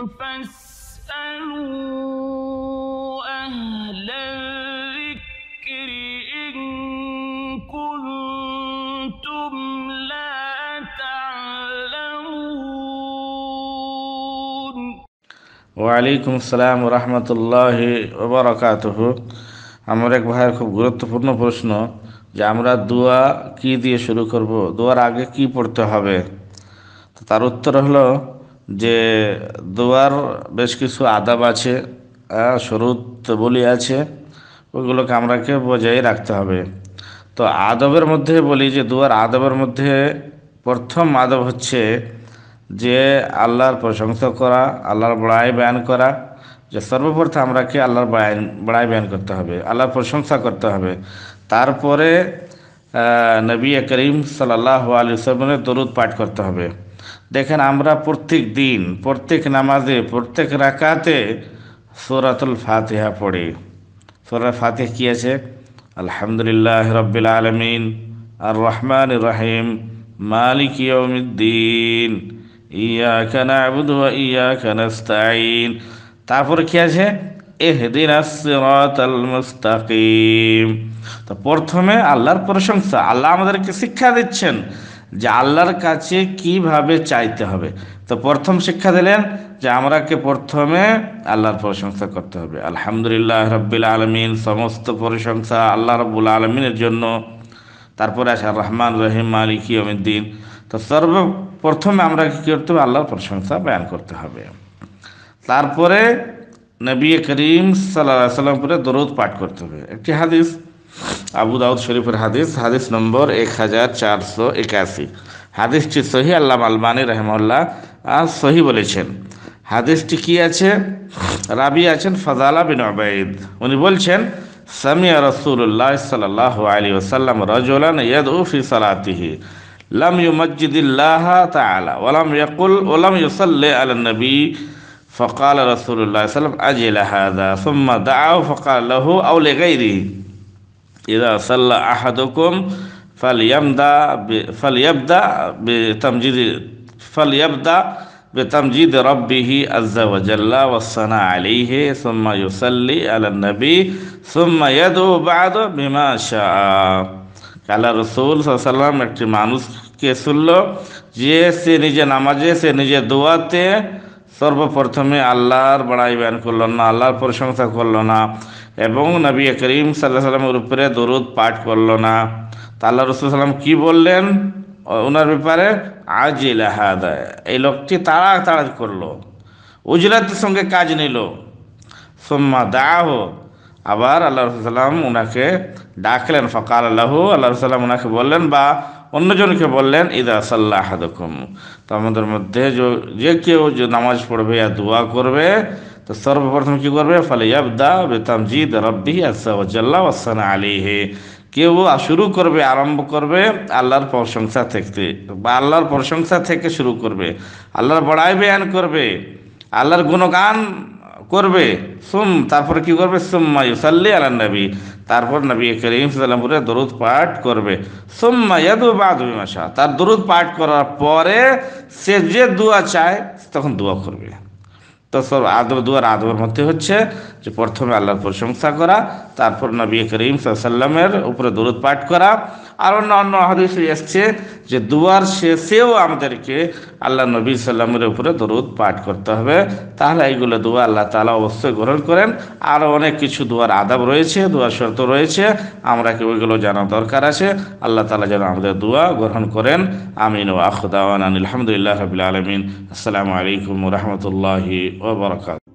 ওয়ালাইকুম আসসালাম রহমতুল্লাহ ওবরাকাত আমার এক ভাইয়ের খুব গুরুত্বপূর্ণ প্রশ্ন যে আমরা দোয়া কি দিয়ে শুরু করব দোয়ার আগে কি পড়তে হবে তার উত্তর হলো যে দোয়ার বেশ কিছু আদাব আছে শরুত বলি আছে ওইগুলোকে আমরাকে বজায় রাখতে হবে তো আদবের মধ্যে বলি যে দুয়ার আদবের মধ্যে প্রথম আদব হচ্ছে যে আল্লাহর প্রশংসা করা আল্লাহর বড়াই ব্যায়ান করা যে সর্বপ্রথম আমরাকে আল্লাহর বায়ান বড়াই বয়ান করতে হবে আল্লাহর প্রশংসা করতে হবে তারপরে নবী করিম সাল্লাহ আলি সালামের দরুদ পাঠ করতে হবে দেখেন আমরা প্রত্যেক দিন প্রত্যেক নামাজে প্রত্যেক রাকাতে সোরাতুল ফাতিহা পড়ি সোরা ফাতিহা কী আছে আলহামদুলিল্লাহ রব্বিল আলমিন আর রহমান রহিম মালিক ইয়মিদ্দিন ইয়া কানা আবুদ ইয়া কানাস্তাইন তারপর কী আছে মুস্তাকিম তো প্রথমে আল্লাহর প্রশংসা আল্লাহ আমাদেরকে শিক্ষা দিচ্ছেন যে আল্লাহর কাছে কিভাবে চাইতে হবে তো প্রথম শিক্ষা দিলেন যে আমরাকে প্রথমে আল্লাহর প্রশংসা করতে হবে আলহামদুলিল্লাহ রব্বিল আলমিন সমস্ত প্রশংসা আল্লাহ রব্বুল আলমিনের জন্য তারপরে আসে রহমান রহিম মালিক ইয়মিদ্দিন তো সর্বপ্রথমে আমরা কী করতে হবে আল্লাহর প্রশংসা বয়ান করতে হবে তারপরে নবী করিম সাল্লাহ সাল্লাম পরে দরুদ পাঠ করতে হবে একটি হাদিস আবু দাউদ শরীফের হাদিস হাদিস নম্বর এক হাজার চারশো একাশি হাদিসটি সহি আল্লাহ রহমাল্লাহ আর সহি বলেছেন হাদিসটি কি আছে রাবি আছেন ফাজালা বিন আবাইদ উনি বলছেন সামিয়া রসুল্লাহ সাল্লাহ আলী ওসাল্লাম রজলান ইয়াদ উফি সালাতিহি লাম ইউ মসজিদিল্লাহ তালা ওলাম ইয়াকুল ওলাম ইউসাল্লি আল নবী ফকাল রসুল্লাহ সাল্লাম আজিল হাদা সুম্মা দাও ফকাল লাহু আউলে গাইরি إذا صلى أحدكم فليبدأ فليبدأ بتمجيد فليبدأ بتمجيد ربه عز وجل والصنع عليه ثم يصلي على النبي ثم يدعو بعد بما شاء আল্লাহ রসুল সাল্লাম একটি মানুষকে শুনল যে সে নিজে নামাজে সে নিজে দোয়াতে সর্বপ্রথমে আল্লাহর বড়াই ব্যান করল না আল্লাহর প্রশংসা করল না এবং নবী করিম সাল্লাহ সাল্লামের উপরে দরুদ পাঠ করল না তা আল্লাহ রসুল সাল্লাম কী বললেন ওনার ব্যাপারে আজ ইলাহাদা এই লোকটি তাড়াতাড়ি করলো উজলাতের সঙ্গে কাজ নিল সোম্মা দাহ আবার আল্লাহ রসুল সাল্লাম ওনাকে ডাকলেন ফকাল আল্লাহ আল্লাহ রসুল্লাম ওনাকে বললেন বা অন্যজনকে বললেন ইদা সাল্লাহ দেখুন তো আমাদের মধ্যে যে কেউ যে নামাজ পড়বে আর দোয়া করবে তো সর্বপ্রথম কী করবে ফলে ইয়াবদা বেতামজিদ রব্বি আসাল্লাহ আসান হে কেউ শুরু করবে আরম্ভ করবে আল্লাহর প্রশংসা থেকে বা আল্লাহর প্রশংসা থেকে শুরু করবে আল্লাহর বড়াই বেয়ান করবে আল্লাহর গুণগান করবে সুম তারপরে কি করবে সুম্মা ইউসাল্লি আল্লাহ নবী তারপর নবী করিম সাল্লামপুরে দরুদ পাঠ করবে তার দরুদ পাঠ করার পরে সে যে দোয়া চায় তখন দোয়া করবে তো সব আদব দুয়ার আদবের মধ্যে হচ্ছে যে প্রথমে আল্লাহর প্রশংসা করা তারপর নবী করিম সাল্লামের উপরে দরুদ পাঠ করা আর অন্য অন্য হাদিসে এসছে যে দুয়ার শেষেও আমাদেরকে আল্লাহ নবী সাল্লামের উপরে দরুদ পাঠ করতে হবে তাহলে এইগুলো দোয়া আল্লাহ তালা অবশ্যই গ্রহণ করেন আরও অনেক কিছু দুয়ার আদাব রয়েছে দুয়ার শর্ত রয়েছে আমরা কি ওইগুলো জানা দরকার আছে আল্লাহ তালা যেন আমাদের দোয়া গ্রহণ করেন আমিন ও আখদাওয়ান আলহামদুলিল্লাহ রবিল আলমিন আসসালামু আলাইকুম রহমতুল্লাহি ওবরাকাত